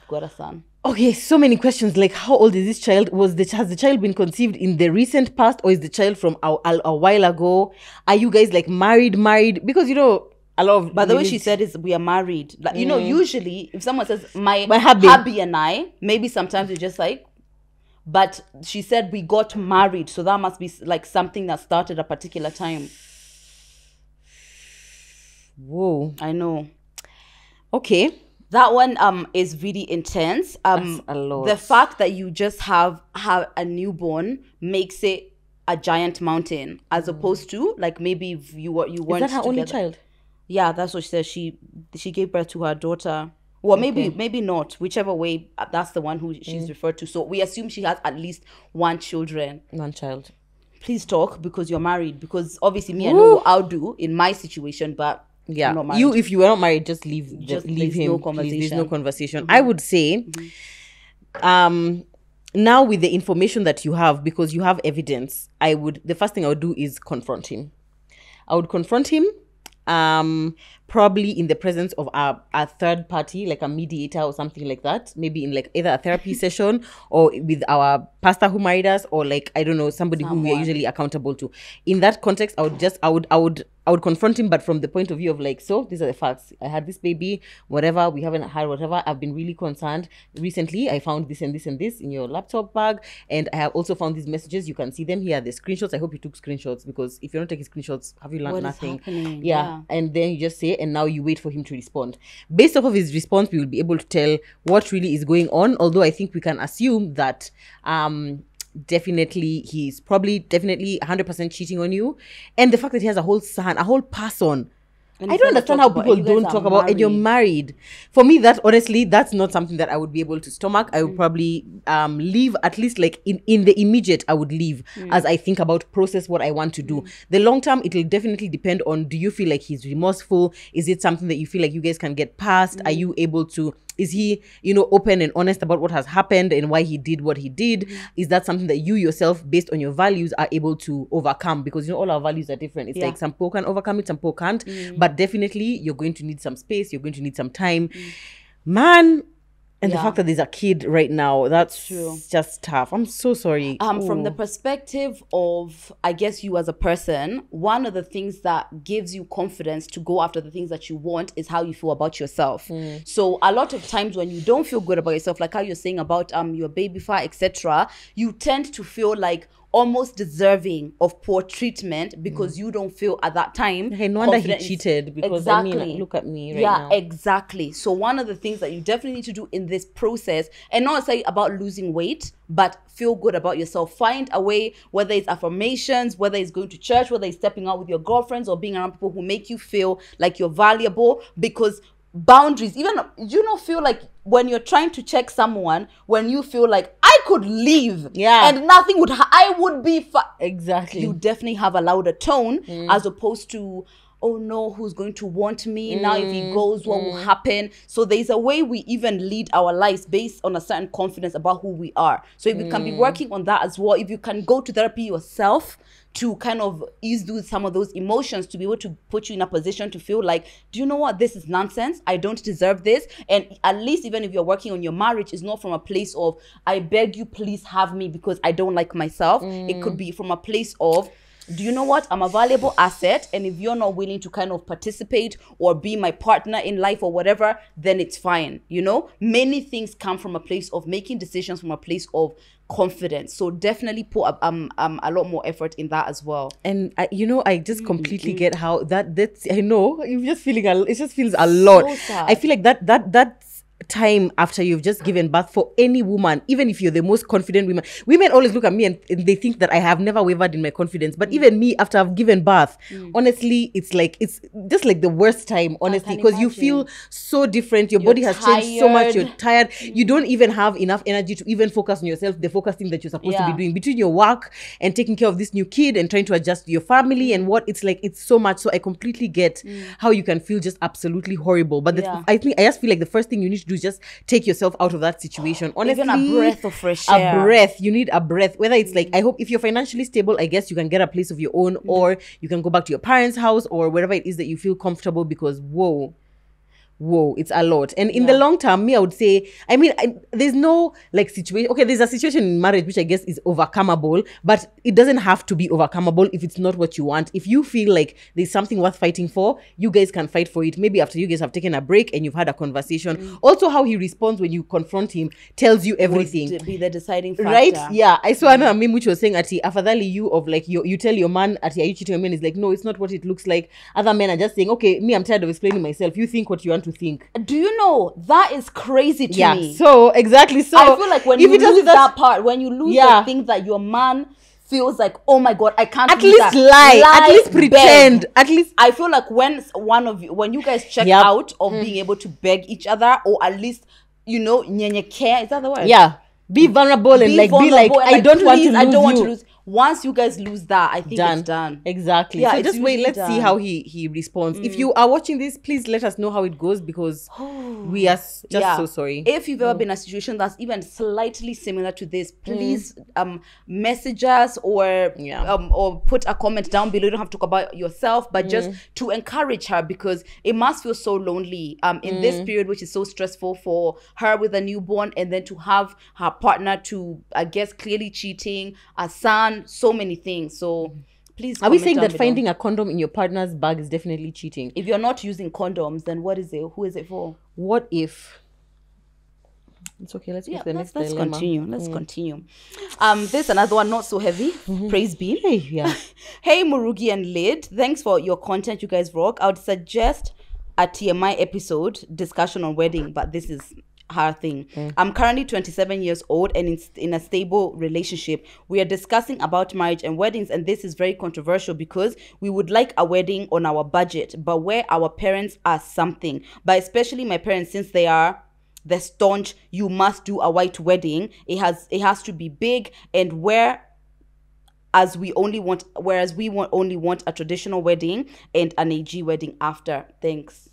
S1: got a son.
S2: Okay, so many questions. Like, how old is this child? Was the has the child been conceived in the recent past, or is the child from a, a, a while ago? Are you guys like married, married? Because you know, a lot of. By the way, she said is we are married. Like you know, mm.
S1: usually if someone says my my hubby. hubby and I, maybe sometimes it's just like. But she said we got married, so that must be like something that started a particular time. Whoa, I know. Okay. That one um is really intense. Um That's a lot. the fact that you just have have a newborn makes it a giant mountain as mm. opposed to like maybe if you were you weren't is that her together. only child yeah, that's what she says. She she gave birth to her daughter. Well, maybe okay. maybe not. Whichever way, uh, that's the one who she's mm. referred to. So we assume she has at least one children. One child. Please talk because you're married. Because obviously, me, and I know I'll do in my situation, but yeah, you if
S2: you were not married, just leave just, leave him. No conversation. there's no conversation. Mm-hmm. I would say, mm-hmm. um, now with the information that you have, because you have evidence, I would the first thing I would do is confront him. I would confront him um, probably in the presence of a, a third party, like a mediator or something like that, maybe in like either a therapy session or with our pastor who married us, or like I don't know somebody Someone. who we are usually accountable to. In that context, I would just I would I would I would confront him, but from the point of view of like, so these are the facts. I had this baby, whatever, we haven't had whatever. I've been really concerned. Recently, I found this and this and this in your laptop bag. And I have also found these messages. You can see them here. The screenshots. I hope you took screenshots because if you're not taking screenshots, have you learned what nothing? Yeah. yeah. And then you just say, and now you wait for him to respond. Based off of his response, we will be able to tell what really is going on. Although I think we can assume that um definitely he's probably definitely 100% cheating on you and the fact that he has a whole son a whole person and I don't understand how people don't talk married. about and you're married. For me, that honestly, that's not something that I would be able to stomach. I would mm. probably um, leave at least like in, in the immediate. I would leave mm. as I think about process what I want to do. Mm. The long term, it'll definitely depend on. Do you feel like he's remorseful? Is it something that you feel like you guys can get past? Mm. Are you able to is he you know open and honest about what has happened and why he did what he did mm. is that something that you yourself based on your values are able to overcome because you know all our values are different it's yeah. like some people can overcome it some people can't mm. but definitely you're going to need some space you're going to need some time mm. man and yeah. the fact that there's a kid right now that's True. just tough i'm so sorry um Ooh. from the
S1: perspective of i guess you as a person one of the things that gives you confidence to go after the things that you want is how you feel about yourself mm. so a lot of times when you don't feel good about yourself like how you're saying about um your baby fat etc you tend to feel like almost deserving of poor treatment mm. because mm. you don't feel at that time. Hey, no wonder he cheated because exactly. I mean, look at me right yeah, now. exactly. So one of the things that you definitely need to do in this process, and not say about losing weight, but feel good about yourself. Find a way, whether it's affirmations, whether it's going to church, whether it's stepping out with your girlfriends or being around people who make you feel like you're valuable, because boundaries even you know, feel like when you're trying to check someone when you feel like i could leave yeah and nothing would ha- i would be exactly you definitely have a louder tone mm. as opposed to oh no who's going to want me mm. now if he mm. goes what mm. will happen so there's a way we even lead our lives based on a certain confidence about who we are so if you can be mm. working on that as well if you can go to therapy yourself to kind of ease through some of those emotions to be able to put you in a position to feel like, do you know what? This is nonsense. I don't deserve this. And at least, even if you're working on your marriage, it's not from a place of, I beg you, please have me because I don't like myself. Mm. It could be from a place of, do you know what? I'm a valuable asset. And if you're not willing to kind of participate or be my partner in life or whatever, then it's fine. You know, many things come from a place of making decisions from a place of confidence. So definitely put um, um a lot more effort in that as well. And I, you know, I just mm-hmm, completely
S2: mm-hmm. get how that that I know you're just feeling a, it just feels a lot. So I feel like that that that time after you've just given birth for any woman, even if you're the most confident woman. Women always look at me and, and they think that I have never wavered in my confidence. But mm. even me, after I've given birth, mm. honestly, it's like it's just like the worst time, honestly, because you feel so different. Your you're body has tired. changed so much. You're tired. Mm. You don't even have enough energy to even focus on yourself, the focusing that you're supposed yeah. to be doing between your work and taking care of this new kid and trying to adjust your family and mm. what it's like. It's so much. So I completely get mm. how you can feel just absolutely horrible. But the, yeah. I think I just feel like the first thing you need to do do just take yourself out of that situation honestly even a breath of fresh air a breath you need a breath whether it's like mm. i hope if you're financially stable i guess you can get a place of your own mm. or you can go back to your parents house or wherever it is that you feel comfortable because whoa whoa, it's a lot. And in yeah. the long term, me, I would say, I mean, I, there's no like situation. Okay, there's a situation in marriage which I guess is overcomeable, but it doesn't have to be overcomeable if it's not what you want. If you feel like there's something worth fighting for, you guys can fight for it. Maybe after you guys have taken a break and you've had a conversation. Mm. Also, how he responds when you confront him tells you everything.
S1: Would be the deciding factor. Right? Yeah.
S2: I saw mm. another meme which was saying, the afadhali you of like, you, you tell your man, at are you cheating on me? And he's like, no, it's not what it looks like. Other men are just saying, okay, me, I'm tired of explaining myself. You think what you want to think.
S1: Do you know that is crazy to yeah, me? So exactly. So I feel like when you lose that part, when you lose yeah. the thing that your man feels like, oh my god, I can't. At least that. Lie, lie, at least pretend, beg. at least. I feel like when one of you, when you guys check yep. out of mm. being able to beg each other, or at least you know, nyenye care. Is that the word? Yeah.
S2: Be vulnerable and be like vulnerable be like, I like, don't want to lose I don't want to lose
S1: once you guys lose that, I think done. it's done. Exactly. Yeah, so just wait. Let's done. see how he
S2: he responds. Mm. If you are watching this, please let us know how it goes because
S1: we are just yeah. so sorry. If you've ever mm. been in a situation that's even slightly similar to this, mm. please mm. um message us or yeah. um or put a comment down below. You don't have to talk about yourself, but just mm. to encourage her because it must feel so lonely um in this mm. period which is so stressful for her with a newborn and then to have her partner to I guess clearly cheating, a son done so many things. So mm-hmm. please. Are we saying that finding
S2: a condom in your
S1: partner's bag is definitely cheating? If you're not using condoms, then what is it? Who is it for? What if? It's okay. Let's yeah, the let's, next let's continue. Let's mm. continue. Um, there's another one not so heavy. Mm-hmm. Praise be. Hey, yeah. hey, Murugi and Lid. Thanks for your content. You guys rock. I would suggest a TMI episode discussion on wedding, but this is her thing. Mm. I'm currently 27 years old and in, in a stable relationship. We are discussing about marriage and weddings, and this is very controversial because we would like a wedding on our budget, but where our parents are something, but especially my parents since they are the staunch you must do a white wedding it has it has to be big and where as we only want whereas we want only want a traditional wedding and an ag wedding after thanks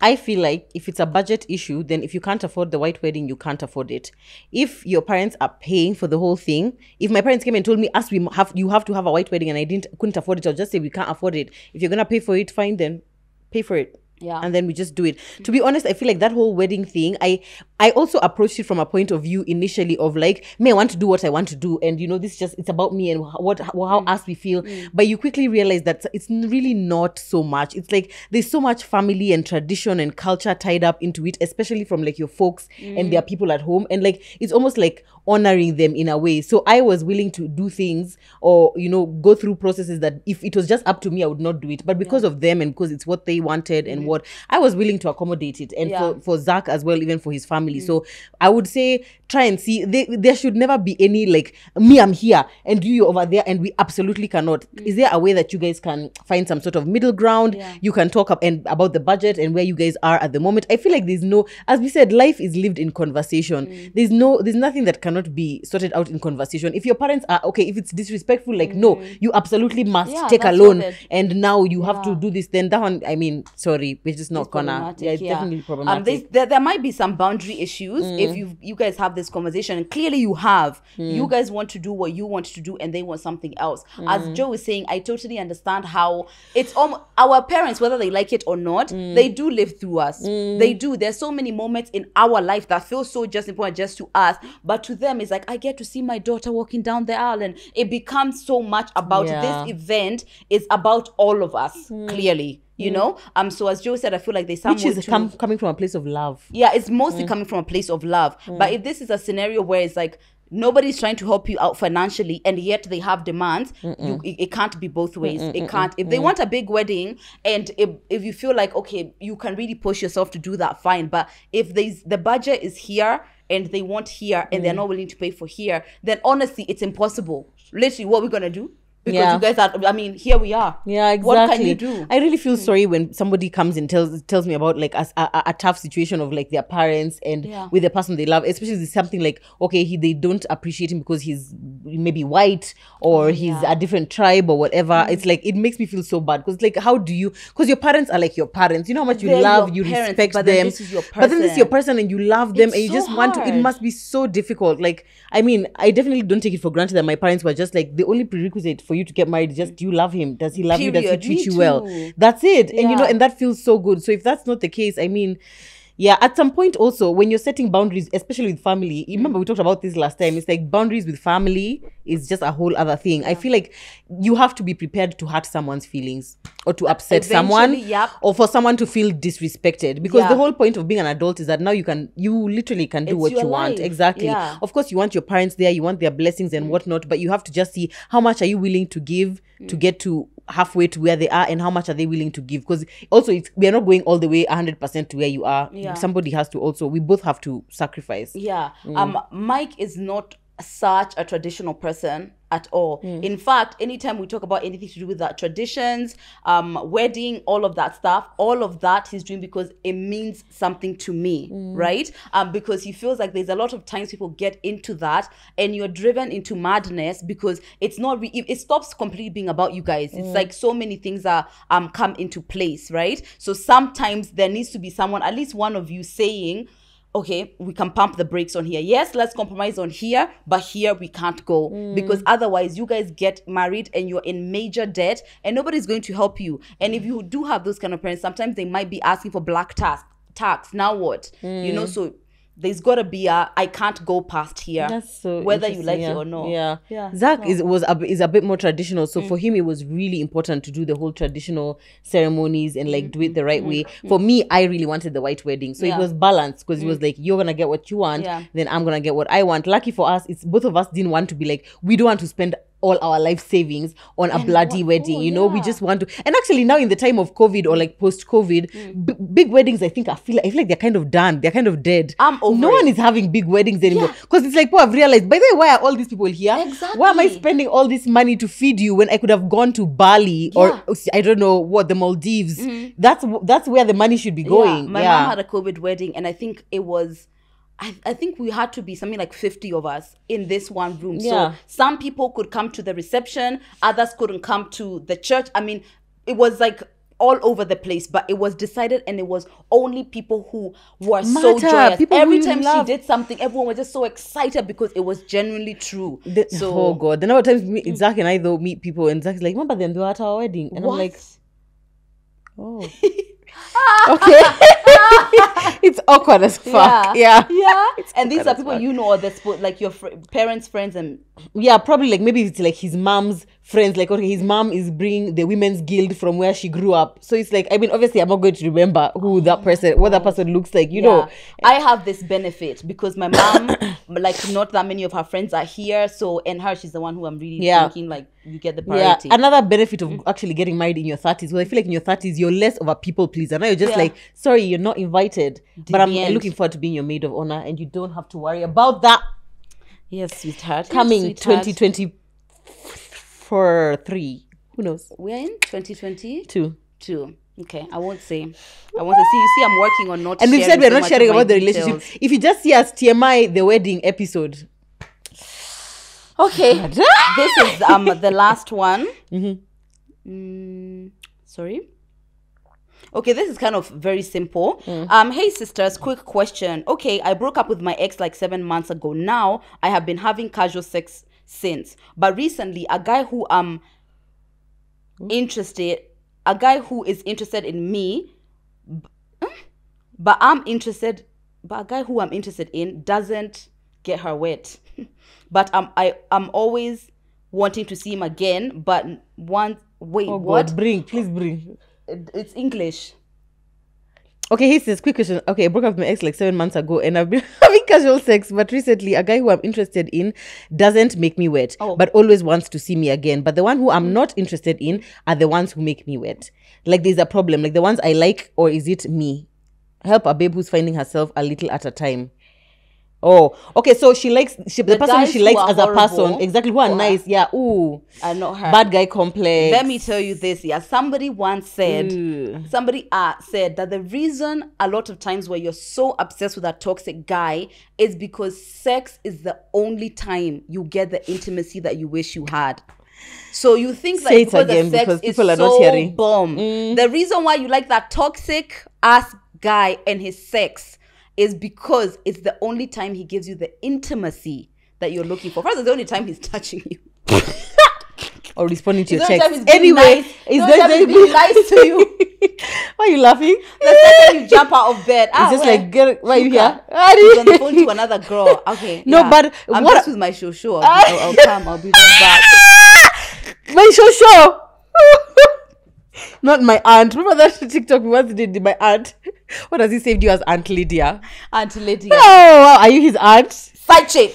S1: I feel like if it's a budget issue,
S2: then if you can't afford the white wedding, you can't afford it. If your parents are paying for the whole thing, if my parents came and told me, "As we have, you have to have a white wedding," and I didn't couldn't afford it, I'll just say we can't afford it. If you're gonna pay for it, fine, then pay for it. Yeah. And then we just do it. Mm-hmm. To be honest, I feel like that whole wedding thing, I I also approached it from a point of view initially of like, may I want to do what I want to do, and you know, this just it's about me and what how mm. us we feel. Mm. But you quickly realize that it's really not so much. It's like there's so much family and tradition and culture tied up into it, especially from like your folks mm. and their mm. people at home, and like it's almost like honoring them in a way. So I was willing to do things or you know go through processes that if it was just up to me, I would not do it. But because yeah. of them and because it's what they wanted and mm. what I was willing to accommodate it, and yeah. for for Zach as well, even for his family family. Mm. So I would say try and see they, there should never be any like me i'm here and you you're over there and we absolutely cannot mm. is there a way that you guys can find some sort of middle ground yeah. you can talk up and about the budget and where you guys are at the moment i feel like there's no as we said life is lived in conversation mm. there's no there's nothing that cannot be sorted out in conversation if your parents are okay if it's disrespectful like mm. no you absolutely must yeah, take a loan and now you yeah. have to do this then that one i mean sorry we're just not it's gonna yeah it's definitely um, problematic um,
S1: there, there might be some boundary issues if mm. you you guys have this this conversation and clearly you have mm. you guys want to do what you want to do and they want something else mm. as joe was saying i totally understand how it's almost um, our parents whether they like it or not mm. they do live through us hmm. they do there's so many moments in our life that feel so just important just to us but to them it's like i get to see my daughter walking down the aisle and it becomes so much about yeah. this event is about all of us hmm. clearly you mm. know um so as joe said i feel like there's some which is com-
S2: coming from a place of love
S1: yeah it's mostly mm. coming from a place of love mm. but if this is a scenario where it's like nobody's trying to help you out financially and yet they have demands you, it, it, can't be both ways Mm-mm. it can't if they mm. want a big wedding and if, if you feel like okay you can really push yourself to do that fine but if there's the budget is here and they want here and they're mm. not willing to pay for here then honestly it's impossible literally what we're gonna do because yeah. you guys are i mean here we are yeah exactly what can you do
S2: i really feel sorry when somebody comes and tells tells me about like a, a, a tough situation of like their parents and yeah. with the person they love especially something like okay he, they don't appreciate him because he's maybe white or oh, he's yeah. a different tribe or whatever mm-hmm. it's like it makes me feel so bad because like how do you because your parents are like your parents you know how much you They're love you parents, respect but them then this is your but then this is your person and you love them it's and you so just hard. want to it must be so difficult like i mean i definitely don't take it for granted that my parents were just like the only prerequisite for for you to get married just do you love him does he love Period. you does he treat you well that's it and you know and that feels so good so if that's not the case i mean yeah at some point also when you're setting boundaries especially with family remember mm. we talked about this last time it's like boundaries with family is just a whole other thing yeah. i feel like you have to be prepared to hurt someone's feelings or to upset Eventually, someone yep. or for someone to feel disrespected because yeah. the whole point of being an adult is that now you can you literally can do it's what you life. want exactly yeah. of course you want your parents there you want their blessings and mm. whatnot but you have to just see how much are you willing to give mm. to get to halfway to where they are and how much are they willing to give because also we are not going all the way 100% to where you are yeah yeah. somebody has to also we both have to sacrifice yeah mm. um
S1: mike is not such a traditional person at all. Mm. In fact, anytime we talk about anything to do with that, traditions, um, wedding, all of that stuff, all of that he's doing because it means something to me, mm. right? Um, because he feels like there's a lot of times people get into that and you're driven into madness because it's not, re- it stops completely being about you guys. It's mm. like so many things are um, come into place, right? So sometimes there needs to be someone, at least one of you saying, okay, we can pump the brakes on here. Yes, let's compromise on here, but here we can't go mm. because otherwise you guys get married and you're in major debt and nobody's going to help you. And if you do have those kind of parents, sometimes they might be asking for black tax. Tax. Now what? Mm. You know, mm. so there's gotta be a I can't go past here. That's so whether you like yeah. it or not. Yeah, yeah. Zach is was
S2: a, is a bit more traditional, so mm. for him it was really important to do the whole traditional ceremonies and like mm. do it the right mm. way. Mm. For me, I really wanted the white wedding, so yeah. it was balanced because it was like you're gonna get what you want, yeah. then I'm gonna get what I want. Lucky for us, it's both of us didn't want to be like we don't want to spend all our life savings on a and bloody what, wedding. Oh, you know, yeah. we just want to. And actually, now in the time of COVID or like post COVID, mm. b- big weddings, I think I feel, I feel like they're kind of done. They're kind of dead. I'm over no it. one is having big weddings anymore. Because yeah. it's like, well, I've realized, by the way, why are all these people here? Exactly. Why am I spending all this money to feed you when I could have gone to Bali yeah. or I don't know what, the Maldives? Mm-hmm. That's that's where the money should be going. My mom had
S1: a COVID wedding, and I think it was I, I think we had to be something like 50 of us in this one room. Yeah. So some people could come to the reception, others couldn't come to the church. I mean, it was like all over the place, but it was decided and it was only people who were so joyous. People Every time love. she did something, everyone was just so excited because it was genuinely true. The, so, oh
S2: God. The number of times me, mm. Zach and I though meet people and Zach's like, remember them, they were at our wedding. And what? I'm like,
S1: oh. okay
S2: it's awkward as fuck yeah yeah,
S1: yeah. and these are people fuck. you know or that's like your fr- parents friends and yeah
S2: probably like maybe it's like his mom's friends like okay his mom is bringing the women's guild from where she grew up so it's like i mean obviously i'm not going to remember who that oh, person what that person looks like you yeah. know
S1: i have this benefit because my mom like not that many of her friends are here. So and her, she's the one who I'm really yeah. thinking like you get the priority. Yeah.
S2: Another benefit of actually getting married in your thirties, well, I feel like in your thirties you're less of a people pleaser. Now you're just yeah. like, sorry, you're not invited, but I'm end. looking forward to being your maid of honor, and you don't have to worry about that. Yes, sweetheart. Coming twenty twenty sweetheart. 2020 for three. Who knows?
S1: We're in 2022. Two. Okay, I won't say. I want to See, you see, I'm working on not. And we said we're so not sharing about the relationship.
S2: If you just see us TMI the wedding episode. Okay,
S1: this is um the last one. Mm-hmm. Mm, sorry. Okay, this is kind of very simple. Mm. Um, hey sisters, quick question. Okay, I broke up with my ex like seven months ago. Now I have been having casual sex since, but recently a guy who I'm um, interested a guy who is interested in me, hmm? but I'm interested, but a guy who I'm interested in doesn't get her wet. but I'm I I'm always wanting to see him again. But once wait, oh God, what?
S2: Bring please bring.
S1: It's English.
S2: Okay, he says, quick question. Okay, I broke up with my ex like seven months ago and I've been having casual sex, but recently a guy who I'm interested in doesn't make me wet, oh. but always wants to see me again. But the one who I'm not interested in are the ones who make me wet. Like there's a problem. Like the ones I like, or is it me? Help a babe who's finding herself a little at a time. Oh, okay. So she likes she, the, the person she likes as a person. Exactly.
S1: Who are nice. Yeah. Ooh. I know
S2: her. Bad guy complex.
S1: Let me tell you this. Yeah. Somebody once said, mm. somebody uh, said that the reason a lot of times where you're so obsessed with a toxic guy is because sex is the only time you get the intimacy that you wish you had. So you think that like, because again, the sex because people is are so not bomb. Mm. The reason why you like that toxic ass guy and his sex is because it's the only time he gives you the intimacy that you're looking for. First, it's the only time he's touching you.
S2: or responding to it's your text. Anyway, nice. it's only time he's being nice to
S1: you. why are you laughing? The second you jump out of bed, ah, it's just where? like, get, why are you here? He's on the phone to another girl. Okay. No, yeah. but I'm what? just with my show show. I'll, I'll, I'll come. I'll be right back. my show show. Not my
S2: aunt. Remember that TikTok we once did my aunt? What has he saved you as Aunt Lydia? Aunt Lydia. Oh, are you his aunt? Side chick.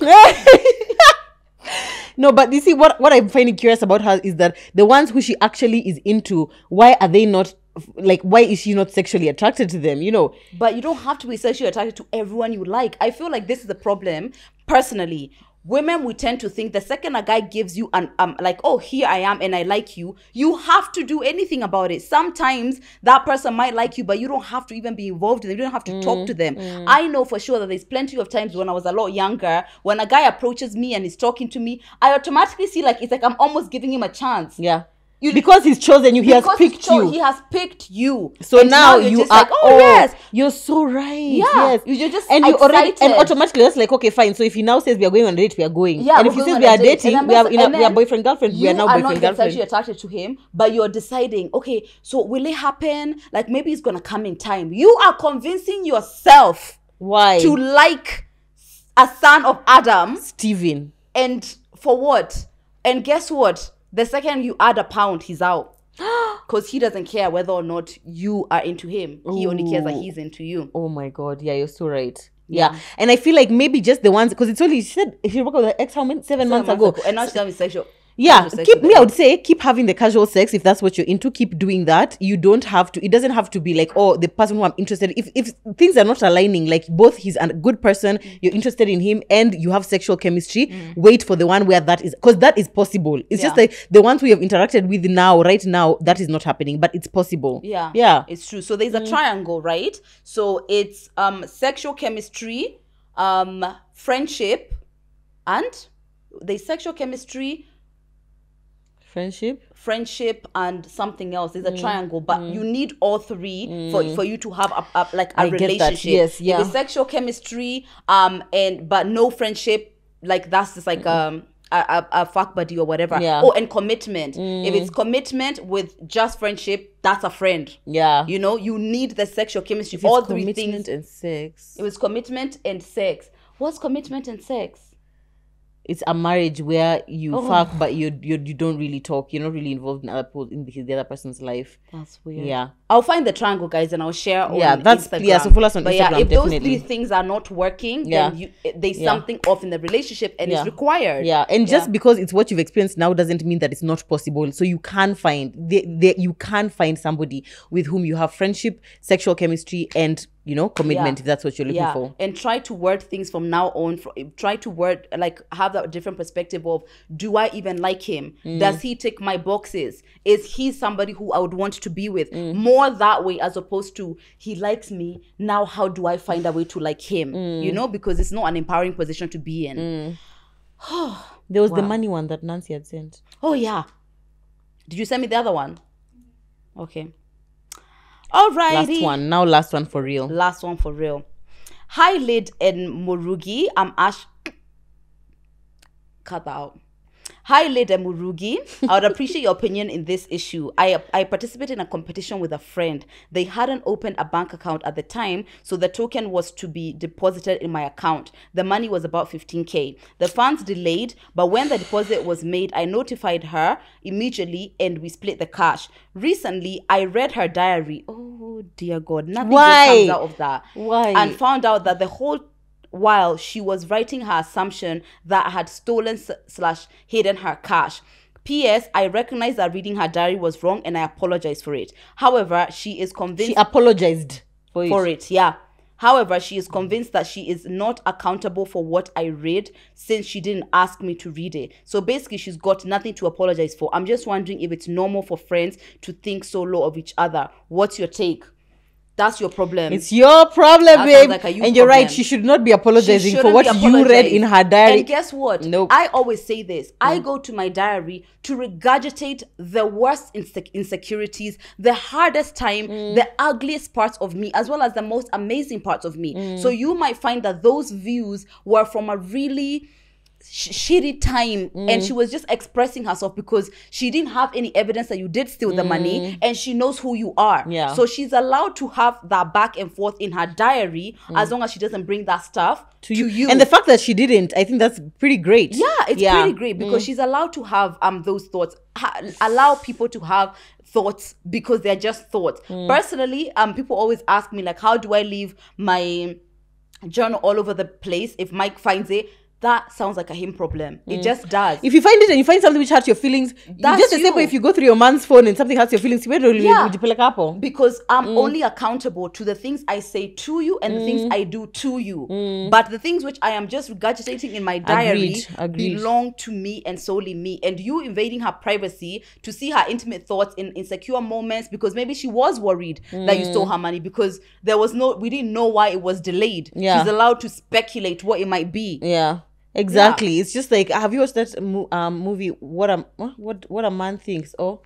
S2: no, but you see, what, what I'm finding curious about her is that the ones who she actually is into, why are they not like why is she not sexually attracted to them you know
S1: but you don't have to be sexually attracted to everyone you like i feel like this is the problem personally women we tend to think the second a guy gives you an um like oh here i am and i like you you have to do anything about it sometimes that person might like you but you don't have to even be involved in them you don't have to mm, talk to mm, them mm. i know for sure that there's plenty of times when i was a lot younger when a guy approaches me and is talking to me i automatically see like it's like i'm almost giving him a chance
S2: yeah you, because he's chosen you, he has picked cho- you. He
S1: has picked you. So now, now you are. Like, oh, oh, yes,
S2: you're so right. Yeah, yes.
S1: you're just and you already and
S2: automatically that's like okay, fine. So if he now says we are going on a date, we are going. Yeah, and if he says we are date. dating, we are, a, we are boyfriend girlfriend. We are now boyfriend girlfriend. sexually
S1: attracted to him, but you're deciding. Okay, so will it happen? Like maybe it's gonna come in time. You are convincing yourself why to like a son of Adam, Stephen, and for what? And guess what? The second you add a pound, he's out. Because he doesn't care whether or not you are into him. He only cares that he's
S2: into you. Oh my God. Yeah, you're so right. Yeah. yeah. And I feel like maybe just the ones, because it's only, she said, if you with like, ex, how many? Seven, Seven months, months ago. ago. And now she's having sexual yeah keep me i would say keep having the casual sex if that's what you're into keep doing that you don't have to it doesn't have to be like oh the person who i'm interested in. if if things are not aligning like both he's a good person mm. you're interested in him and you have sexual chemistry mm. wait for the one where that is because that is possible it's yeah. just like the ones we have interacted with now right now that is not happening but it's possible
S1: yeah yeah it's true so there's a mm. triangle right so it's um sexual chemistry um friendship and the sexual chemistry friendship friendship and something else is a mm. triangle but mm. you need all three mm. for, for you to have a, a like a I relationship yes yeah sexual chemistry um and but no friendship like that's just like um a, a, fuck buddy or whatever. Yeah. Oh, and commitment. Mm. If it's mm. commitment with just friendship, that's a friend. Yeah. You know, you need the sexual chemistry. If All three commitment things. Commitment and sex. It was commitment and sex. What's commitment and sex? it's a marriage where you oh. fuck
S2: but you, you you don't really talk you're not really involved in other in the other person's life that's weird yeah
S1: i'll find the triangle guys and i'll share yeah that's Instagram. yeah so follow us on but Instagram, yeah if definitely. those three things are not working yeah. then you, eh, there's yeah. something off in the relationship and yeah. it's required yeah and just
S2: because it's what you've experienced now doesn't mean that it's not possible so you can find the the you can find somebody with whom you have friendship sexual chemistry and you know commitment yeah. if that's what you're looking yeah. for
S1: and try to word things from now on try to word like have that different perspective of do i even like him mm. does he take my boxes is he somebody who i would want to be with mm. more that way as opposed to he likes me now how do i find a way to like him mm. you know because it's not an empowering position to be in mm. there was wow. the money one that
S2: nancy had sent
S1: oh yeah did you send me the other one okay all right. Last one. Now last one for real. Last one for real. Hi, Lid and Morugi. I'm Ash. Cut out. Hi, Leda Murugi. I would appreciate your opinion in this issue. I, I participated in a competition with a friend. They hadn't opened a bank account at the time, so the token was to be deposited in my account. The money was about 15K. The funds delayed, but when the deposit was made, I notified her immediately and we split the cash. Recently, I read her diary. Oh, dear God. Nothing Why? comes out of that. Why? And found out that the whole while she was writing her assumption that I had stolen slash hidden her cash. P.S. I recognize that reading her diary was wrong and I apologize for it. However, she is convinced. She apologized for it. For it, yeah. However, she is convinced that she is not accountable for what I read since she didn't ask me to read it. So basically, she's got nothing to apologize for. I'm just wondering if it's normal for friends to think so low of each other. What's your take? That's your problem. It's your problem, babe. like and you're problem. right. She should
S2: not be apologizing for what you read in her diary. And guess
S1: what? Nope. I always say this. I mm. go to my diary to regurgitate the worst inse- insecurities, the hardest time, mm. the ugliest parts of me, as well as the most amazing parts of me. Mm. So you might find that those views were from a really sh- shitty time mm. and she mm. was just expressing herself because she didn't have any evidence that you did steal mm. the money mm. and she knows who you are yeah. so she's allowed to have that back and forth in her diary mm. as long as she doesn't bring that stuff to, to you. you. and the fact
S2: that she didn't i think that's pretty great yeah it's yeah. pretty great because mm. she's
S1: allowed to have um those thoughts ha- allow people to have thoughts because they're just thoughts personally um people always ask me like how do i leave my journal all over the place if mike finds it that sounds like a him problem. Mm. It just does. If you
S2: find it and you find something which hurts your feelings, that's just the same way if you go through your man's phone and something hurts your feelings, you really yeah. couple.
S1: Because I'm mm. only accountable to the things I say to you and mm. the things mm. I do to you. Mm. But the things which I am just regurgitating in my diary Agreed. Agreed. belong to me and solely me. And you invading her privacy to see her intimate thoughts in insecure moments because maybe she was worried that you stole mm. her money because there was no we didn't know why it was delayed. Yeah. She's allowed to speculate what it might be. Yeah Exactly. Yeah. It's just like, have you watched that um, movie?
S2: What a what what a man thinks or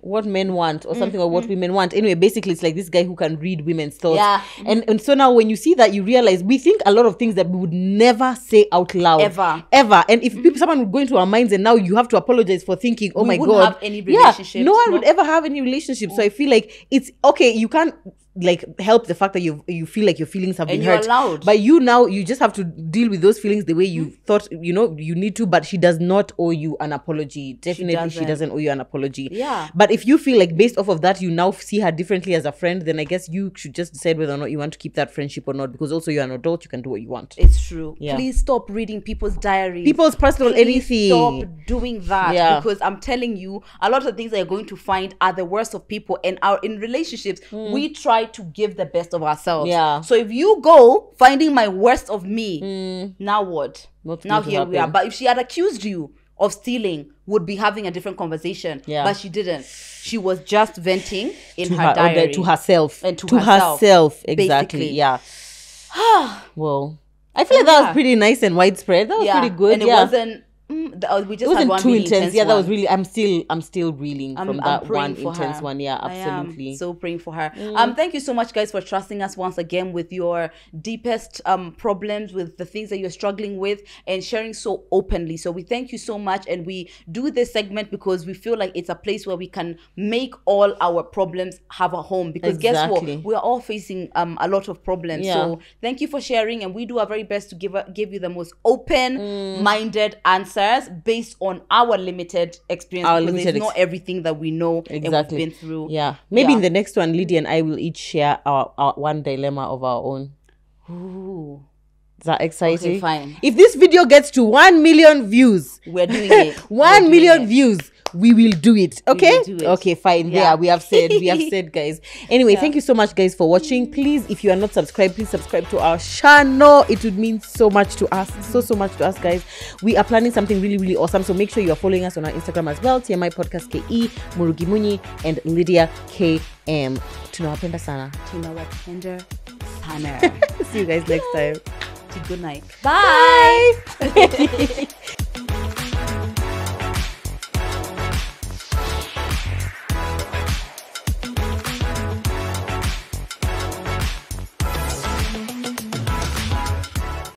S2: what men want or something mm, or what mm-hmm. women want. Anyway, basically it's like this guy who can read women's thoughts. Yeah. And and so now when you see that you realize we think a lot of things that we would never say out loud. Ever. Ever. And if people mm-hmm. someone would go into our minds and now you have to apologize for thinking, oh we my god. Have any relationships, yeah, no one no? would ever have any relationship. So I mm. feel like it's okay, you can't like help the fact that you you feel like your feelings have and been hurt allowed. but you now you just have to deal with those feelings the way you mm. thought you know you need to but she does not owe you an apology definitely she doesn't. she doesn't owe you an apology yeah but if you feel like based off of that you now see her differently as a friend then i guess you should just decide whether or not you want to keep that friendship or not because also you're an adult you can do what you want it's true yeah. please
S1: stop reading people's diaries people's personal please anything stop doing that yeah. because i'm telling you a lot of things that you're going to find are the worst of people and are in relationships mm. we try try to give the best of ourselves. Yeah. So if you go finding my worst of me, mm. now what? now here happen. we are. But if she had accused you of stealing, would be having a different conversation. Yeah. But she didn't. She was just venting in to her, her oh, diary to herself and to, to herself, herself, Exactly. Basically. Yeah.
S2: well, I feel like that was pretty nice and widespread. That was yeah. pretty good. And it wasn't
S1: Mm, oh, we just it wasn't too really intense. intense. Yeah, that was really. I'm still. I'm still reeling I'm, from I'm that one intense her. one. Yeah, absolutely. so praying for her. Mm. Um, thank you so much, guys, for trusting us once again with your deepest um problems, with the things that you're struggling with, and sharing so openly. So we thank you so much, and we do this segment because we feel like it's a place where we can make all our problems have a home. Because exactly. guess what, we are all facing um a lot of problems. Yeah. So thank you for sharing, and we do our very best to give uh, give you the most open-minded mm. answer answers based on our limited experience. Our limited it's ex- not everything that we know exactly. and we've been through. Yeah. Maybe yeah. in the next
S2: one, Lydia and I will each share our, our one dilemma of our own.
S1: Ooh.
S2: Is that exciting? Okay, fine. If this video gets to 1 million views, we're doing it. 1 million it. views, we will do it okay do it. okay fine yeah. yeah we have said we have said guys anyway yeah. thank you so much guys for watching please if you are not subscribed please subscribe to our channel it would mean so much to us so so much to us guys we are planning something really really awesome so make sure you are following us on our instagram as well tmi podcast ke murugimuni and lydia km
S1: tunawapenda sana tunawapenda sana see you guys next time good night bye. bye.